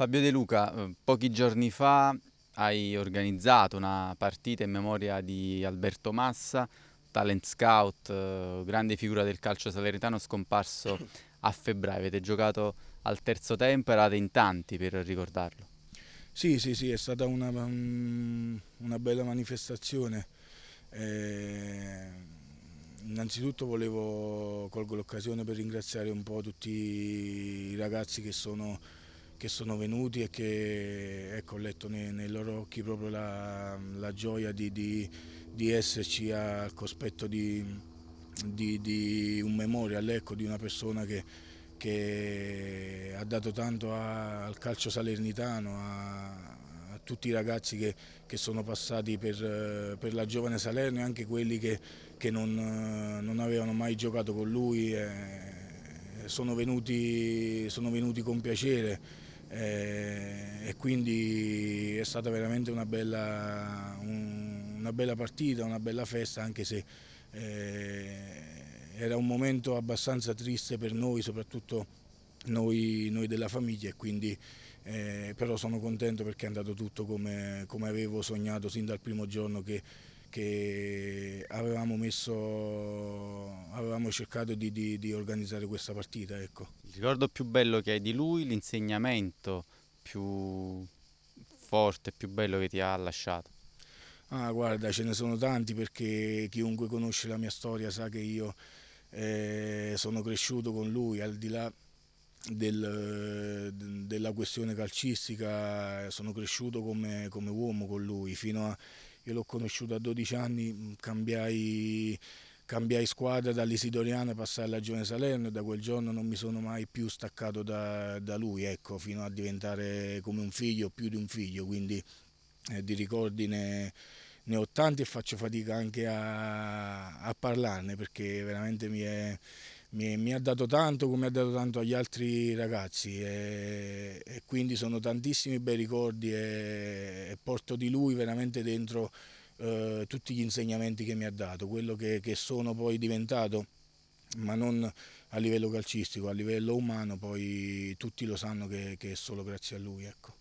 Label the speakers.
Speaker 1: Fabio De Luca, eh, pochi giorni fa hai organizzato una partita in memoria di Alberto Massa, talent scout, eh, grande figura del calcio salernitano scomparso a febbraio. Avete giocato al terzo tempo, eravate in tanti per ricordarlo.
Speaker 2: Sì, sì, sì, è stata una, una bella manifestazione. Eh, innanzitutto volevo, colgo l'occasione per ringraziare un po' tutti i ragazzi che sono che sono venuti e che ecco, ho letto nei, nei, loro occhi proprio la, la gioia di, di, di, esserci al cospetto di, di un memorial, ecco, di una persona che, che ha dato tanto a, al calcio salernitano, a, a tutti i ragazzi che, che sono passati per, per, la giovane Salerno e anche quelli che, che non, non, avevano mai giocato con lui. E, eh, sono venuti, sono venuti con piacere eh, e quindi è stata veramente una bella, un, una bella, partita, una bella festa anche se eh, era un momento abbastanza triste per noi, soprattutto noi, noi della famiglia e quindi eh, però sono contento perché è andato tutto come, come avevo sognato sin dal primo giorno che che avevamo, messo, avevamo cercato di, di, di, organizzare questa partita. Ecco.
Speaker 1: Il ricordo più bello che hai di lui, l'insegnamento più forte, più bello che ti ha lasciato?
Speaker 2: Ah, guarda, ce ne sono tanti perché chiunque conosce la mia storia sa che io eh, sono cresciuto con lui, al di là del, della questione calcistica, sono cresciuto come, come uomo con lui fino a io l'ho conosciuto a 12 anni, mm, cambiai, cambiai squadra dall'Isidoriana, passai alla Giovane Salerno e da quel giorno non mi sono mai più staccato da, da lui, ecco, fino a diventare come un figlio, più di un figlio, quindi eh, di ricordi ne, ne, ho tanti e faccio fatica anche a, a parlarne perché veramente mi è mi, mi, ha dato tanto come ha dato tanto agli altri ragazzi e, e quindi sono tantissimi bei ricordi e, e porto di lui veramente dentro eh, tutti gli insegnamenti che mi ha dato, quello che, che, sono poi diventato ma non a livello calcistico, a livello umano, poi tutti lo sanno che, che è solo
Speaker 1: grazie a lui. Ecco.